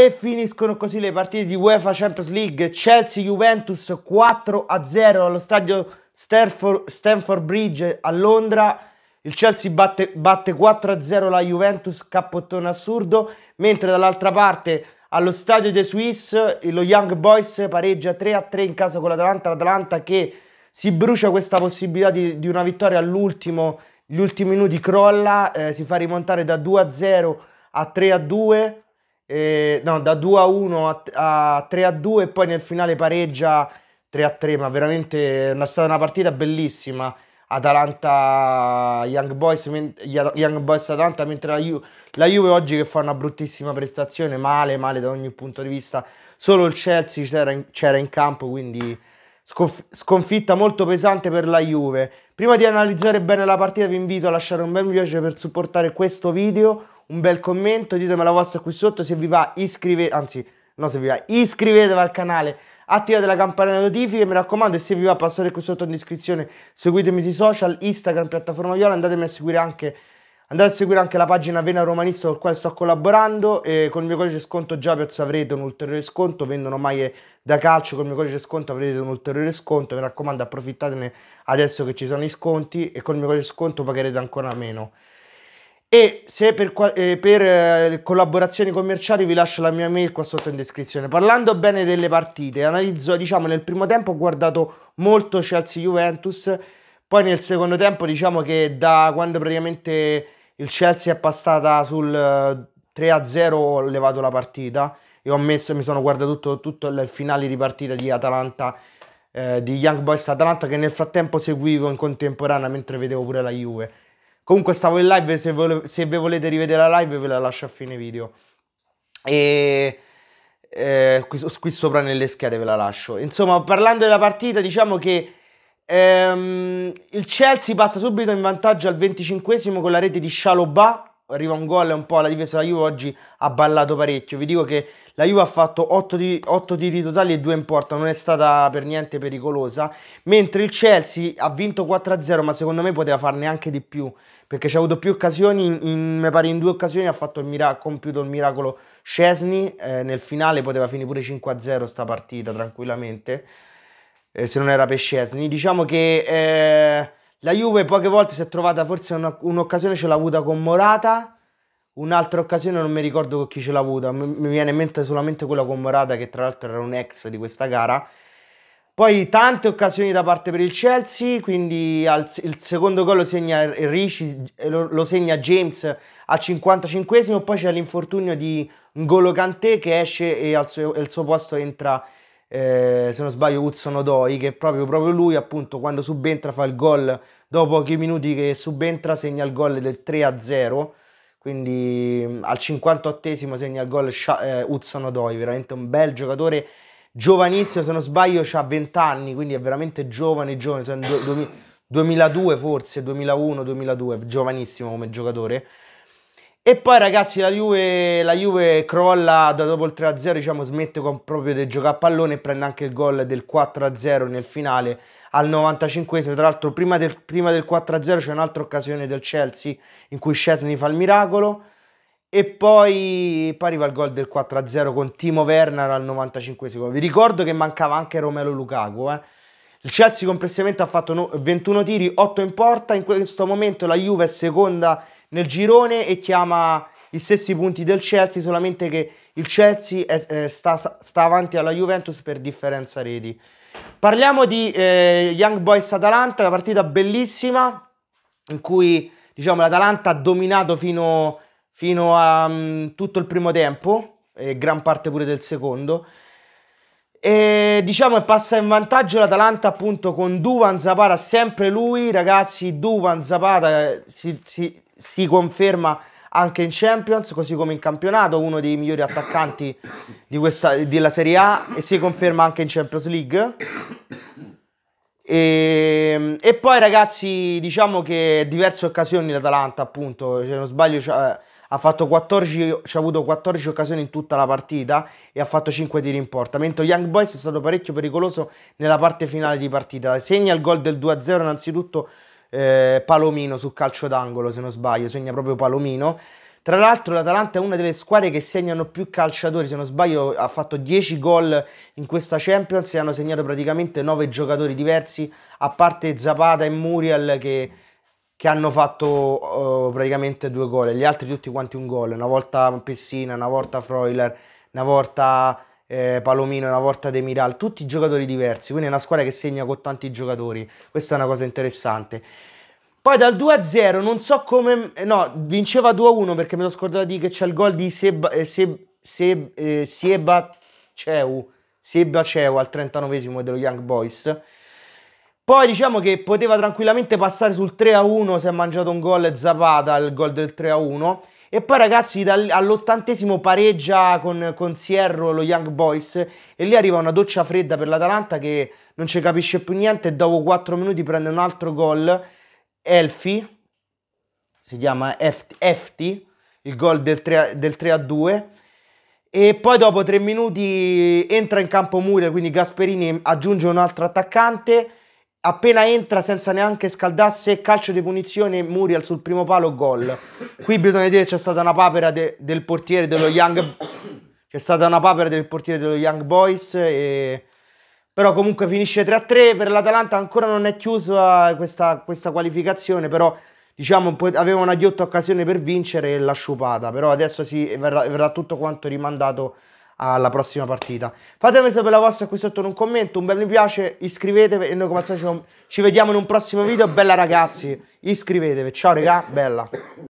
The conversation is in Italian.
E finiscono così le partite di UEFA Champions League Chelsea-Juventus 4-0 allo stadio Stanford, Stanford, Bridge a Londra. Il Chelsea batte, batte 4-0 la Juventus, cappottone assurdo, mentre dall'altra parte allo stadio De Suisse lo Young Boys pareggia 3-3 in casa con l'Atalanta, l'Atalanta che si brucia questa possibilità di, di una vittoria all'ultimo, gli ultimi minuti crolla, eh, si fa rimontare da 2-0 a 3-2 eh, no, da 2 a 1 a, a 3 a 2 e poi nel finale pareggia 3 a 3, ma veramente è stata una partita bellissima. Atalanta Young Boys, Young Boys Atalanta, mentre la Juve, la Juve oggi che fa una bruttissima prestazione, male, male da ogni punto di vista. Solo il Chelsea c'era in, c'era in campo, quindi sconf- sconfitta molto pesante per la Juve. Prima di analizzare bene la partita vi invito a lasciare un bel mi piace per supportare questo video un bel commento, ditemi la vostra qui sotto, se vi va iscrivetevi, anzi, no se vi va, iscrivetevi al canale, attivate la campanella di notifiche, mi raccomando, e se vi va passate qui sotto in descrizione, seguitemi sui social, Instagram, piattaforma viola, andatemi a seguire anche Andate a seguire anche la pagina Vena Romanista con quale sto collaborando e con il mio codice sconto Giapiozzo avrete un ulteriore sconto, vendono maglie da calcio con il mio codice sconto avrete un ulteriore sconto, mi raccomando approfittatene adesso che ci sono i sconti e con il mio codice sconto pagherete ancora meno. E se per, eh, per eh, collaborazioni commerciali vi lascio la mia mail qua sotto in descrizione. Parlando bene delle partite, analizzo, diciamo, nel primo tempo ho guardato molto Chelsea-Juventus, poi nel secondo tempo diciamo che da quando praticamente il Chelsea è passata sul 3-0 eh, ho levato la partita e ho messo, mi sono guardato tutto, tutto il finale di partita di Atalanta, eh, di Young Boys Atalanta che nel frattempo seguivo in contemporanea mentre vedevo pure la Juve. Comunque stavo in live, se, vi volete rivedere la live ve la lascio a fine video. E... Eh, qui, qui, sopra nelle schede ve la lascio. Insomma, parlando della partita, diciamo che ehm, il Chelsea passa subito in vantaggio al 25 esimo con la rete di Shalobah arriva un gol e un po' la difesa della Juve oggi ha ballato parecchio. Vi dico che la Juve ha fatto 8 tiri, 8 tiri totali e 2 in porta, non è stata per niente pericolosa, mentre il Chelsea ha vinto 4-0, ma secondo me poteva farne anche di più, perché ci ha avuto più occasioni, in, in, mi pare in due occasioni ha fatto il mirac- compiuto il miracolo Scesni, eh, nel finale poteva finire pure 5-0 sta partita tranquillamente, eh, se non era per Scesni. Diciamo che... Eh, la Juve poche volte si è trovata, forse un'occasione ce l'ha avuta con Morata, un'altra occasione non mi ricordo con chi ce l'ha avuta, mi viene in mente solamente quella con Morata che tra l'altro era un ex di questa gara. Poi tante occasioni da parte per il Chelsea, quindi al, il secondo gol lo segna Ricci, eh, lo, lo segna James al 55esimo, poi c'è l'infortunio di Ngolo Kanté che esce e al suo, al suo posto entra eh, se non sbaglio Hudson Odoi che proprio, proprio, lui appunto quando subentra fa il gol dopo pochi minuti che subentra segna il gol del 3 0 quindi mm, al 58esimo segna il gol eh, Hudson Odoi veramente un bel giocatore giovanissimo se non sbaglio ha 20 anni quindi è veramente giovane giovane 2002 forse 2001 2002 giovanissimo come giocatore e poi ragazzi la Juve, la Juve crolla dopo il 3-0, diciamo smette con proprio di giocare a pallone e prende anche il gol del 4-0 nel finale al 95 Tra l'altro prima del, prima del 4-0 c'è un'altra occasione del Chelsea in cui Szczesny fa il miracolo e poi, poi arriva il gol del 4-0 con Timo Werner al 95 Vi ricordo che mancava anche Romelo Lukaku, eh. Il Chelsea complessivamente ha fatto 21 tiri, 8 in porta, in questo momento la Juve è seconda nel girone e chiama gli stessi punti del Chelsea, solamente che il Chelsea è, è, eh, sta, sta, avanti alla Juventus per differenza reti. Parliamo di eh, Young Boys Atalanta, una partita bellissima in cui diciamo, l'Atalanta ha dominato fino, fino a um, tutto il primo tempo e gran parte pure del secondo. E, diciamo passa in vantaggio l'Atalanta appunto con Duvan Zapata, sempre lui ragazzi, Duvan Zapata eh, si, si, si conferma anche in Champions, così come in campionato, uno dei migliori attaccanti di questa, della Serie A e si conferma anche in Champions League. E, ehm, e poi ragazzi, diciamo che diverse occasioni l'Atalanta, appunto, se non sbaglio, cioè, ha, 14, ha avuto 14 occasioni in tutta la partita e ha fatto 5 tiri in porta, mentre Young Boys è stato parecchio pericoloso nella parte finale di partita. Segna il gol del 2-0 innanzitutto eh, Palomino sul calcio d'angolo, se non sbaglio, segna proprio Palomino. Tra l'altro l'Atalanta è una delle squadre che segnano più calciatori, se non sbaglio ha fatto 10 gol in questa Champions e hanno segnato praticamente 9 giocatori diversi, a parte Zapata e Muriel che che hanno fatto uh, praticamente due gol, gli altri tutti quanti un gol, una volta Pessina, una volta Freuler, una volta eh, Palomino, una volta De Miral, tutti giocatori diversi, quindi è una squadra che segna con tanti giocatori, questa è una cosa interessante. Poi dal 2-0 non so come... Eh, no, vinceva 2-1 perché mi sono scordato di che c'è il gol di Seba, eh, Seb, Seb, eh, Seba Ceu, Seba Ceu al 39esimo dello Young Boys poi diciamo che poteva tranquillamente passare sul 3-1 a si è mangiato un gol Zapata, il gol del 3-1. a E poi ragazzi all'ottantesimo pareggia con, con Sierro lo Young Boys e lì arriva una doccia fredda per l'Atalanta che non ci capisce più niente e dopo 4 minuti prende un altro gol. Elfi, si chiama Efti, il gol del 3-2. a E poi dopo 3 minuti entra in campo Muriel, quindi Gasperini aggiunge un altro attaccante appena entra senza neanche scaldarsi, calcio di punizione, Muriel sul primo palo, gol. Qui bisogna dire c'è stata una papera de, del portiere dello Young c'è stata una papera del portiere dello Young Boys e... però comunque finisce 3-3 per l'Atalanta ancora non è chiusa questa, questa qualificazione però diciamo aveva una ghiotta occasione per vincere e l'ha sciupata però adesso si, verrà, verrà tutto quanto rimandato alla prossima partita. Fatemi sapere la vostra qui sotto in un commento, un bel mi piace, iscrivetevi e noi come al solito ci vediamo in un prossimo video. Bella ragazzi, iscrivetevi. Ciao regà, bella.